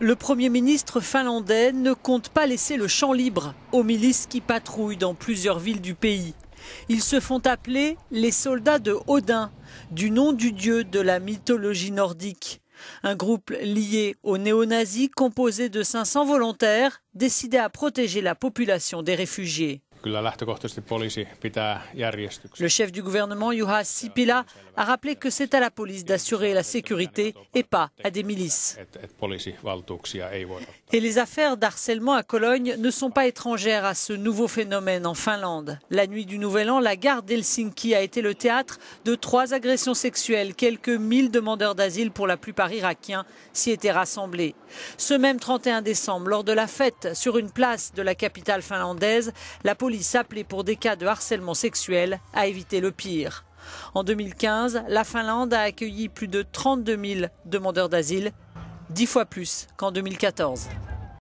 Le Premier ministre finlandais ne compte pas laisser le champ libre aux milices qui patrouillent dans plusieurs villes du pays. Ils se font appeler les soldats de Odin, du nom du dieu de la mythologie nordique. Un groupe lié aux néo-nazis composé de 500 volontaires décidés à protéger la population des réfugiés. Le chef du gouvernement, Juha Sipila, a rappelé que c'est à la police d'assurer la sécurité et pas à des milices. Et les affaires d'harcèlement à Cologne ne sont pas étrangères à ce nouveau phénomène en Finlande. La nuit du Nouvel An, la gare d'Helsinki a été le théâtre de trois agressions sexuelles. Quelques mille demandeurs d'asile, pour la plupart irakiens, s'y étaient rassemblés. Ce même 31 décembre, lors de la fête sur une place de la capitale finlandaise, la police appelée pour des cas de harcèlement sexuel à éviter le pire. En 2015, la Finlande a accueilli plus de 32 000 demandeurs d'asile, dix fois plus qu'en 2014.